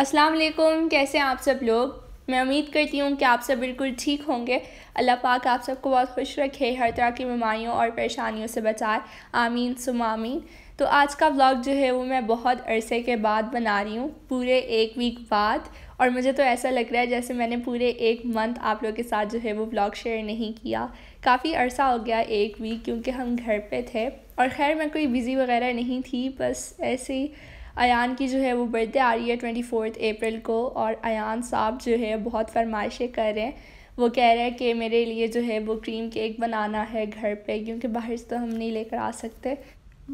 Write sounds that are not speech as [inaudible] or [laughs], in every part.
अस्सलाम वालेकुम कैसे हैं आप सब लोग मैं उम्मीद करती हूँ कि आप सब बिल्कुल ठीक होंगे अल्लाह पाक आप सबको बहुत खुश रखे हर तरह की बीमारियों और परेशानियों से बचाए आमीन सुम आमीन तो आज का व्लॉग जो है वो मैं बहुत अरसे के बाद बना रही हूँ पूरे एक वीक बाद और मुझे तो ऐसा लग रहा है जैसे मैंने पूरे एक मंथ आप लोगों के साथ जो है वो व्लॉग शेयर नहीं किया काफ़ी अरसा हो गया एक वीक क्योंकि हम घर पे थे और खैर मैं कोई बिज़ी वगैरह नहीं थी बस ऐसे ही अयान की जो है वो बर्थडे आ रही है ट्वेंटी फोर्थ अप्रैल को और अयान साहब जो है बहुत फरमाइशें कर रहे हैं वो कह रहे हैं कि मेरे लिए जो है वो क्रीम केक बनाना है घर पर क्योंकि बाहर से तो हम नहीं लेकर आ सकते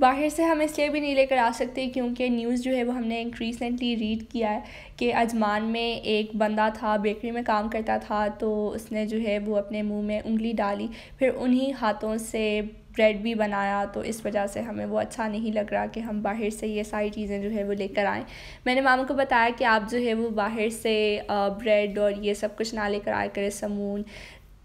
बाहर से हम इसलिए भी नहीं लेकर आ सकते क्योंकि न्यूज़ जो है वो हमने रिसेंटली रीड किया है कि अजमान में एक बंदा था बेकरी में काम करता था तो उसने जो है वो अपने मुंह में उंगली डाली फिर उन्हीं हाथों से ब्रेड भी बनाया तो इस वजह से हमें वो अच्छा नहीं लग रहा कि हम बाहर से ये सारी चीज़ें जो है वो लेकर आएँ मैंने मामा को बताया कि आप जो है वो बाहर से ब्रेड और ये सब कुछ ना लेकर आया करें समून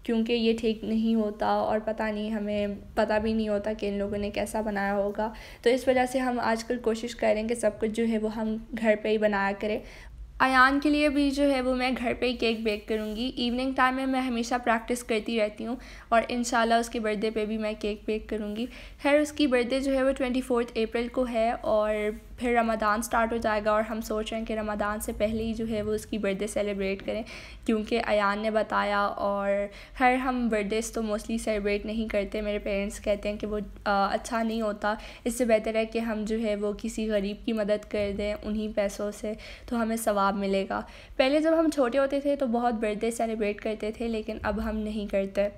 क्योंकि ये ठीक नहीं होता और पता नहीं हमें पता भी नहीं होता कि इन लोगों ने कैसा बनाया होगा तो इस वजह से हम आजकल कोशिश करें कि सब कुछ जो है वो हम घर पे ही बनाया करें अयान के लिए भी जो है वो मैं घर पे ही केक बेक करूँगी इवनिंग टाइम में मैं हमेशा प्रैक्टिस करती रहती हूँ और इन उसके बर्थडे पे भी मैं केक बेक करूँगी खैर उसकी बर्थडे जो है वो ट्वेंटी फोर्थ अप्रैल को है और फिर रमादान स्टार्ट हो जाएगा और हम सोच रहे हैं कि रमादान से पहले ही जो है वो उसकी बर्थडे सेलिब्रेट करें क्योंकि अयान ने बताया और खैर हम बर्थडेज़ तो मोस्टली सेलिब्रेट नहीं करते मेरे पेरेंट्स कहते हैं कि वो आ, अच्छा नहीं होता इससे बेहतर है कि हम जो है वो किसी गरीब की मदद कर दें उन्हीं पैसों से तो हमें सवाब मिलेगा पहले जब हम छोटे होते थे तो बहुत बर्थडे सेलिब्रेट करते थे लेकिन अब हम नहीं करते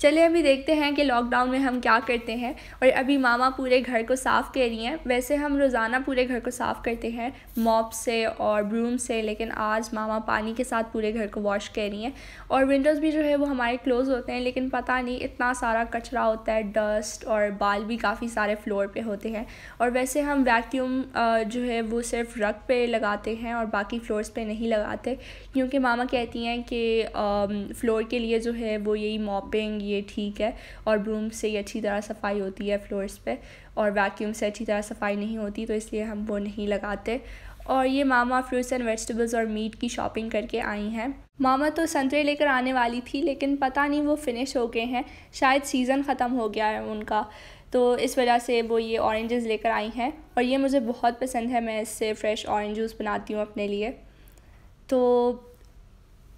चलिए अभी देखते हैं कि लॉकडाउन में हम क्या करते हैं और अभी मामा पूरे घर को साफ़ कर रही हैं वैसे हम रोज़ाना पूरे घर को साफ़ करते हैं मॉप से और ब्रूम से लेकिन आज मामा पानी के साथ पूरे घर को वॉश कर रही हैं और विंडोज़ भी जो है वो हमारे क्लोज़ होते हैं लेकिन पता नहीं इतना सारा कचरा होता है डस्ट और बाल भी काफ़ी सारे फ्लोर पर होते हैं और वैसे हम वैक्यूम जो है वो सिर्फ रग पे लगाते हैं और बाकी फ्लोरस पर नहीं लगाते क्योंकि मामा कहती हैं कि फ्लोर के लिए जो है वो यही मॉपिंग ये ठीक है और ब्रूम से ही अच्छी तरह सफाई होती है फ्लोर्स पे और वैक्यूम से अच्छी तरह सफाई नहीं होती तो इसलिए हम वो नहीं लगाते और ये मामा फ्रूट्स एंड वेजिटेबल्स और मीट की शॉपिंग करके आई हैं मामा तो संतरे लेकर आने वाली थी लेकिन पता नहीं वो फिनिश हो गए हैं शायद सीज़न ख़त्म हो गया है उनका तो इस वजह से वो ये ऑरेंजेस लेकर आई हैं और ये मुझे बहुत पसंद है मैं इससे फ्रेश ऑरेंज जूस बनाती हूँ अपने लिए तो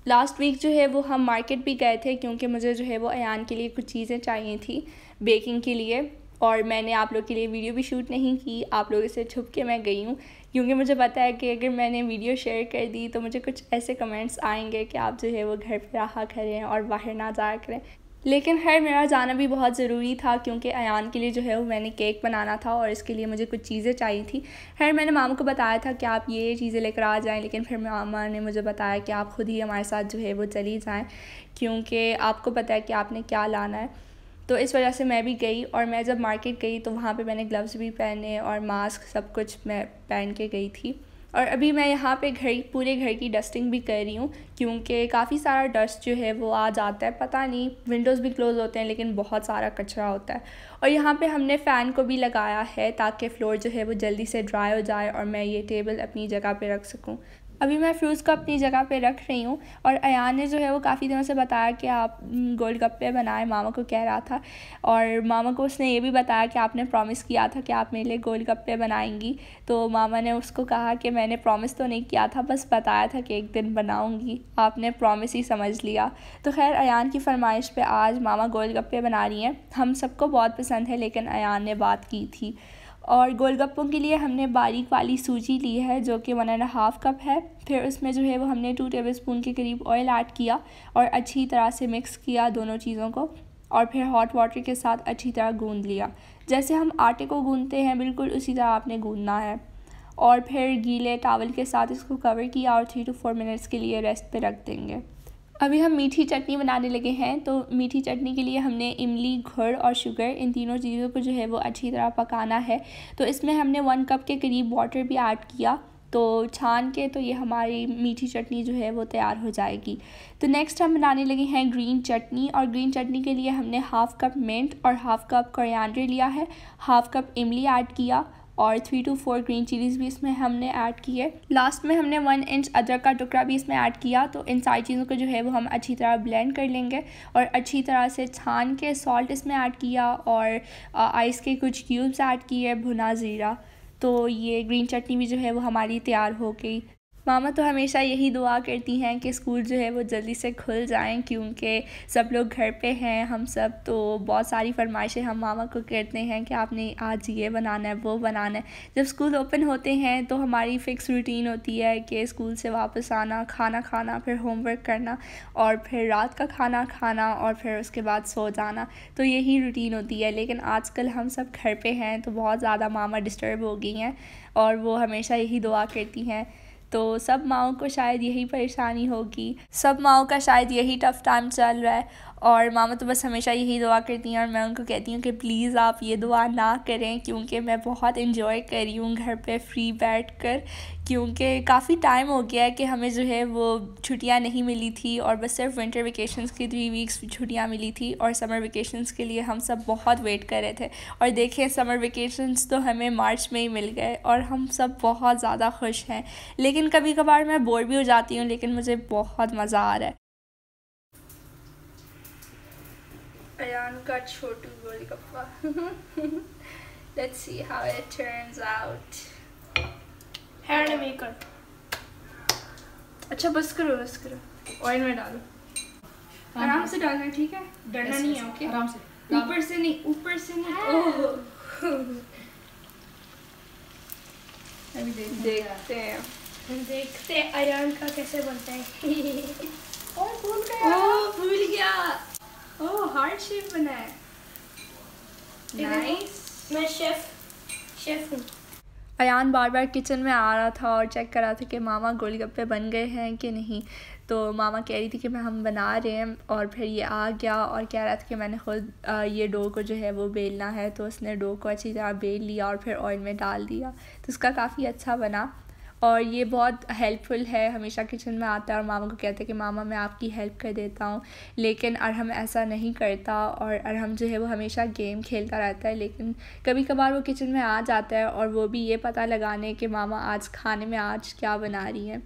लास्ट वीक जो है वो हम मार्केट भी गए थे क्योंकि मुझे जो है वो अन के लिए कुछ चीज़ें चाहिए थी बेकिंग के लिए और मैंने आप लोग के लिए वीडियो भी शूट नहीं की आप लोग इसे छुप के मैं गई हूँ क्योंकि मुझे पता है कि अगर मैंने वीडियो शेयर कर दी तो मुझे कुछ ऐसे कमेंट्स आएंगे कि आप जो है वो घर पर रहा करें और बाहर ना जाया करें लेकिन खैर मेरा जाना भी बहुत ज़रूरी था क्योंकि अयान के लिए जो है वो मैंने केक बनाना था और इसके लिए मुझे कुछ चीज़ें चाहिए थी खैर मैंने मामा को बताया था कि आप ये चीज़ें लेकर आ जाएं लेकिन फिर मामा ने मुझे बताया कि आप ख़ुद ही हमारे साथ जो है वो चली जाएं क्योंकि आपको पता है कि आपने क्या लाना है तो इस वजह से मैं भी गई और मैं जब मार्केट गई तो वहाँ पर मैंने ग्लव्स भी पहने और मास्क सब कुछ मैं पहन के गई थी और अभी मैं यहाँ पे घर पूरे घर की डस्टिंग भी कर रही हूँ क्योंकि काफ़ी सारा डस्ट जो है वो आ जाता है पता नहीं विंडोज़ भी क्लोज़ होते हैं लेकिन बहुत सारा कचरा होता है और यहाँ पे हमने फ़ैन को भी लगाया है ताकि फ़्लोर जो है वो जल्दी से ड्राई हो जाए और मैं ये टेबल अपनी जगह पे रख सकूँ अभी मैं फ़्यूज़ को अपनी जगह पे रख रही हूँ और अयान ने जो है वो काफ़ी दिनों से बताया कि आप गोल गप्पे बनाए मामा को कह रहा था और मामा को उसने ये भी बताया कि आपने प्रॉमिस किया था कि आप मेरे लिए गोल गप्पे बनाएंगी तो मामा ने उसको कहा कि मैंने प्रॉमिस तो नहीं किया था बस बताया था कि एक दिन बनाऊँगी आपने प्रॉमिस ही समझ लिया तो खैर अयान की फरमाइश पर आज मामा गोल गप्पे बना रही हैं हम सबको बहुत पसंद है लेकिन अयान ने बात की थी और गोलगप्पों के लिए हमने बारीक वाली सूजी ली है जो कि वन एंड हाफ़ कप है फिर उसमें जो है वो हमने टू टेबल स्पून के करीब ऑयल ऐड किया और अच्छी तरह से मिक्स किया दोनों चीज़ों को और फिर हॉट वाटर के साथ अच्छी तरह गूंद लिया जैसे हम आटे को गूंदते हैं बिल्कुल उसी तरह आपने गूंदना है और फिर गीले टावल के साथ इसको कवर किया और थ्री टू फोर मिनट्स के लिए रेस्ट पर रख देंगे अभी हम मीठी चटनी बनाने लगे हैं तो मीठी चटनी के लिए हमने इमली घड़ और शुगर इन तीनों चीज़ों को जो है वो अच्छी तरह पकाना है तो इसमें हमने वन कप के करीब वाटर भी ऐड किया तो छान के तो ये हमारी मीठी चटनी जो है वो तैयार हो जाएगी तो नेक्स्ट हम बनाने लगे हैं ग्रीन चटनी और ग्रीन चटनी के लिए हमने हाफ़ कप मिंट और हाफ़ कप कोरिएंडर लिया है हाफ़ कप इमली ऐड किया और three two four green chillies भी इसमें हमने ऐड की है लास्ट में हमने वन इंच अदरक का टुकड़ा भी इसमें ऐड किया तो इन सारी चीज़ों को जो है वो हम अच्छी तरह ब्लेंड कर लेंगे और अच्छी तरह से छान के सॉल्ट इसमें ऐड किया और आइस uh, के कुछ क्यूब्स ऐड किए भुना ज़ीरा तो ये ग्रीन चटनी भी जो है वो हमारी तैयार हो गई मामा तो हमेशा यही दुआ करती हैं कि स्कूल जो है वो जल्दी से खुल जाएं क्योंकि सब लोग घर पे हैं हम सब तो बहुत सारी फरमाइशें हम मामा को करते हैं कि आपने आज ये बनाना है वो बनाना है जब स्कूल ओपन होते हैं तो हमारी फ़िक्स रूटीन होती है कि स्कूल से वापस आना खाना खाना फिर होमवर्क करना और फिर रात का खाना खाना और फिर उसके बाद सो जाना तो यही रूटीन होती है लेकिन आज हम सब घर पर हैं तो बहुत ज़्यादा मामा डिस्टर्ब हो गई हैं और वो हमेशा यही दुआ करती हैं तो सब माओ को शायद यही परेशानी होगी सब माओ का शायद यही टफ़ टाइम चल रहा है और मामा तो बस हमेशा यही दुआ करती हैं और मैं उनको कहती हूँ कि प्लीज़ आप ये दुआ ना करें क्योंकि मैं बहुत इन्जॉय कर रही हूँ घर पे फ्री बैठ कर क्योंकि काफ़ी टाइम हो गया है कि हमें जो है वो छुट्टियाँ नहीं मिली थी और बस सिर्फ विंटर वेकेशंस की थ्री वीक्स छुट्टियाँ मिली थी और समर वेकेशंस के लिए हम सब बहुत वेट कर रहे थे और देखें समर वेकेशंस तो हमें मार्च में ही मिल गए और हम सब बहुत ज़्यादा खुश हैं लेकिन कभी कभार मैं बोर भी हो जाती हूँ लेकिन मुझे बहुत मज़ा आ रहा है uncut Chotu World [laughs] Let's see how it turns out. Hand में कट अच्छा बस करो बस करो ऑयल में डालो हाँ। आराम से डालना ठीक है डरना नहीं है ओके आराम से ऊपर से नहीं ऊपर से नहीं हाँ। अभी देखते हैं देखते हैं अरान का कैसे बनता है [laughs] और भूल गया ओ भूल गया Oh, heart shape बना है मैं हूँ अयान बार बार किचन में आ रहा था और चेक कर रहा था कि मामा गोलगप्पे बन गए हैं कि नहीं तो मामा कह रही थी कि मैं हम बना रहे हैं और फिर ये आ गया और कह रहा था कि मैंने खुद ये डो को जो है वो बेलना है तो उसने डो को अच्छी तरह बेल लिया और फिर ऑयल में डाल दिया तो उसका काफ़ी अच्छा बना और ये बहुत हेल्पफुल है हमेशा किचन में आता है और मामा को कहते हैं कि मामा मैं आपकी हेल्प कर देता हूँ लेकिन अरहम ऐसा नहीं करता और अरहम जो है वो हमेशा गेम खेलता रहता है लेकिन कभी कभार वो किचन में आ जाता है और वो भी ये पता लगाने कि मामा आज खाने में आज क्या बना रही हैं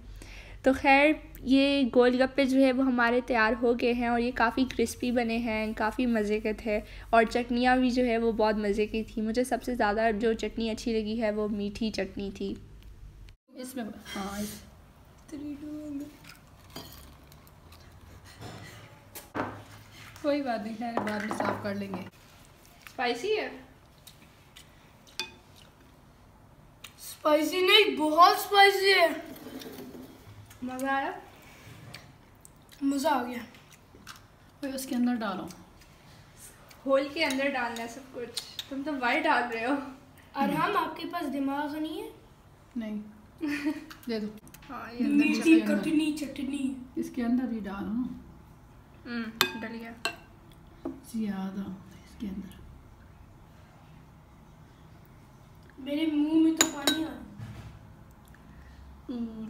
तो खैर ये गोल गप्पे जो है वो हमारे तैयार हो गए हैं और ये काफ़ी क्रिस्पी बने हैं काफ़ी मज़े के थे और चटनियाँ भी जो है वो बहुत मज़े की थी मुझे सबसे ज़्यादा जो चटनी अच्छी लगी है वो मीठी चटनी थी इसमें हाँ थ्री टू कोई बात नहीं खैर बाद में साफ कर लेंगे स्पाइसी है स्पाइसी नहीं बहुत स्पाइसी है मज़ा आया मज़ा आ गया तो उसके अंदर डालो होल के अंदर डालना है सब कुछ तुम तो वाइट डाल रहे हो और हम आपके पास दिमाग नहीं है नहीं दे दो हाँ, ये चटनी इसके अंदर ही डालो ना हम्म, डल गया ज्यादा इसके अंदर मेरे मुंह में तो पानी आ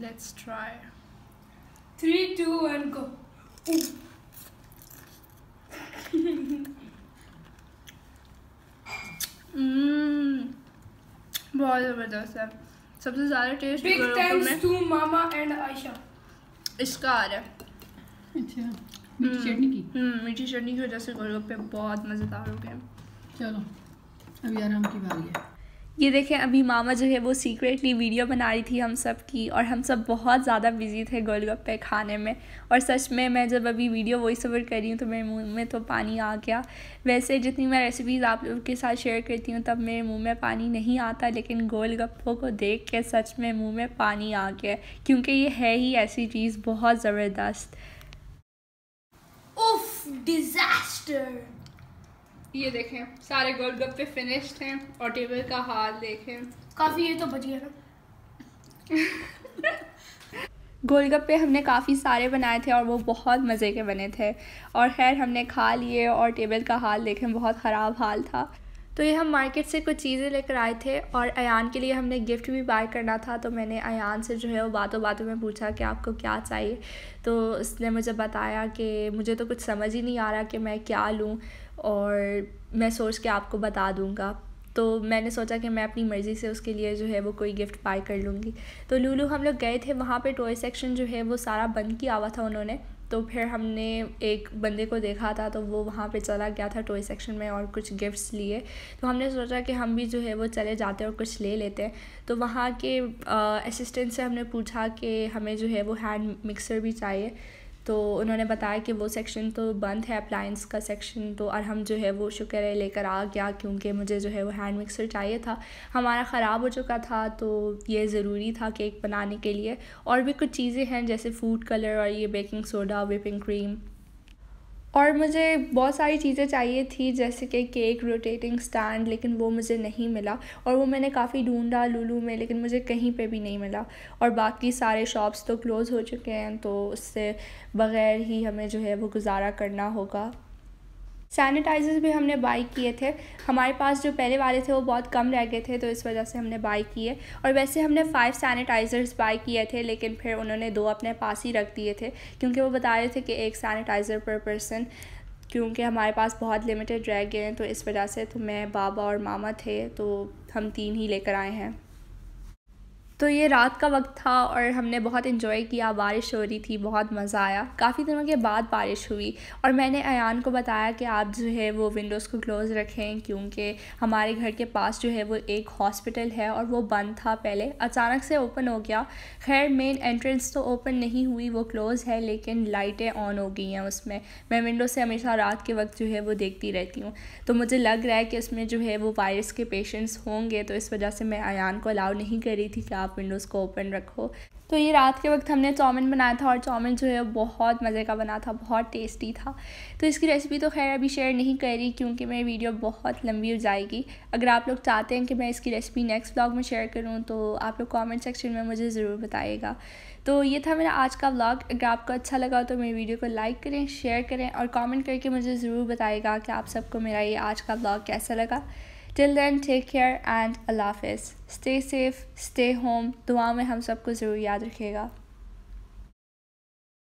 let's try three two one go बहुत ज़बरदस्त है सबसे ज़्यादा टेस्ट बिग थैंक्स टू मामा एंड आयशा इसका आ रहा है अच्छा मीठी हम्म, चटनी की हम्म मीठी चटनी की वजह से गोलगप्पे बहुत मज़ेदार हो गए चलो अभी आराम की बारी है ये देखें अभी मामा जो है वो सीक्रेटली वीडियो बना रही थी हम सब की और हम सब बहुत ज़्यादा बिजी थे गोलगप्पे खाने में और सच में मैं जब अभी वीडियो वॉइस ओवर कर रही हूँ तो मेरे मुंह में तो पानी आ गया वैसे जितनी मैं रेसिपीज़ आप लोग के साथ शेयर करती हूँ तब मेरे मुंह में पानी नहीं आता लेकिन गप्पों को देख के सच में मुँह में पानी आ गया क्योंकि ये है ही ऐसी चीज़ बहुत ज़बरदस्त उफ डिज़ास्टर ये देखें सारे गोल गप्पे फिनिश्ड हैं और टेबल का हाल देखें काफ़ी ये तो बच गया ना [laughs] गोलगप्पे हमने काफ़ी सारे बनाए थे और वो बहुत मज़े के बने थे और खैर हमने खा लिए और टेबल का हाल देखें बहुत ख़राब हाल था तो ये हम मार्केट से कुछ चीज़ें लेकर आए थे और अन के लिए हमने गिफ्ट भी बाय करना था तो मैंने अन से जो है वो बातों बातों में पूछा कि आपको क्या चाहिए तो उसने मुझे बताया कि मुझे तो कुछ समझ ही नहीं आ रहा कि मैं क्या लूँ और मैं सोच के आपको बता दूंगा तो मैंने सोचा कि मैं अपनी मर्ज़ी से उसके लिए जो है वो कोई गिफ्ट बाय कर लूँगी तो लूलू हम लोग गए थे वहाँ पे टॉय सेक्शन जो है वो सारा बंद किया हुआ था उन्होंने तो फिर हमने एक बंदे को देखा था तो वो वहाँ पे चला गया था टॉय सेक्शन में और कुछ गिफ्ट्स लिए तो हमने सोचा कि हम भी जो है वो चले जाते हैं और कुछ ले लेते हैं तो वहाँ के असिस्टेंट से हमने पूछा कि हमें जो है वो हैंड मिक्सर भी चाहिए तो उन्होंने बताया कि वो सेक्शन तो बंद है अप्लाइंस का सेक्शन तो और हम जो है वो शुक्र है लेकर आ गया क्योंकि मुझे जो है वो हैंड मिक्सर चाहिए था हमारा ख़राब हो चुका था तो ये ज़रूरी था केक बनाने के लिए और भी कुछ चीज़ें हैं जैसे फूड कलर और ये बेकिंग सोडा विपिंग क्रीम और मुझे बहुत सारी चीज़ें चाहिए थी जैसे कि केक रोटेटिंग स्टैंड लेकिन वो मुझे नहीं मिला और वो मैंने काफ़ी ढूंढा लुलू में लेकिन मुझे कहीं पे भी नहीं मिला और बाकी सारे शॉप्स तो क्लोज़ हो चुके हैं तो उससे बग़ैर ही हमें जो है वो गुजारा करना होगा सैनिटाइज़र्स भी हमने बाई किए थे हमारे पास जो पहले वाले थे वो बहुत कम रह गए थे तो इस वजह से हमने बाई किए और वैसे हमने फ़ाइव सैनिटाइज़र्स बाई किए थे लेकिन फिर उन्होंने दो अपने पास ही रख दिए थे क्योंकि वो बता रहे थे कि एक सैनिटाइज़र पर पर्सन क्योंकि हमारे पास बहुत लिमिटेड रह गए हैं तो इस वजह से तो मैं बाबा और मामा थे तो हम तीन ही लेकर आए हैं तो ये रात का वक्त था और हमने बहुत इन्जॉय किया बारिश हो रही थी बहुत मज़ा आया काफ़ी दिनों के बाद बारिश हुई और मैंने अयान को बताया कि आप जो है वो विंडोज़ को क्लोज़ रखें क्योंकि हमारे घर के पास जो है वो एक हॉस्पिटल है और वो बंद था पहले अचानक से ओपन हो गया खैर मेन एंट्रेंस तो ओपन नहीं हुई वो क्लोज़ है लेकिन लाइटें ऑन हो गई हैं उसमें मैं विंडो से हमेशा रात के वक्त जो है वो देखती रहती हूँ तो मुझे लग रहा है कि उसमें जो है वो वायरस के पेशेंट्स होंगे तो इस वजह से मैं अयान को अलाउ नहीं कर रही थी क्या आप विंडोज़ को ओपन रखो तो ये रात के वक्त हमने चाउमिन बनाया था और चाउमिन जो है बहुत मज़े का बना था बहुत टेस्टी था तो इसकी रेसिपी तो खैर अभी शेयर नहीं कर रही क्योंकि मेरी वीडियो बहुत लंबी हो जाएगी अगर आप लोग चाहते हैं कि मैं इसकी रेसिपी नेक्स्ट ब्लॉग में शेयर करूँ तो आप लोग कॉमेंट सेक्शन में मुझे ज़रूर बताइएगा तो ये था मेरा आज का व्लॉग अगर आपको अच्छा लगा तो मेरी वीडियो को लाइक करें शेयर करें और कॉमेंट करके मुझे ज़रूर बताइएगा कि आप सबको मेरा ये आज का व्लॉग कैसा लगा till then take care and अल्लाह हाफिज़ स्टे सेफ स्टे होम दुआ में हम सबको ज़रूर याद रखिएगा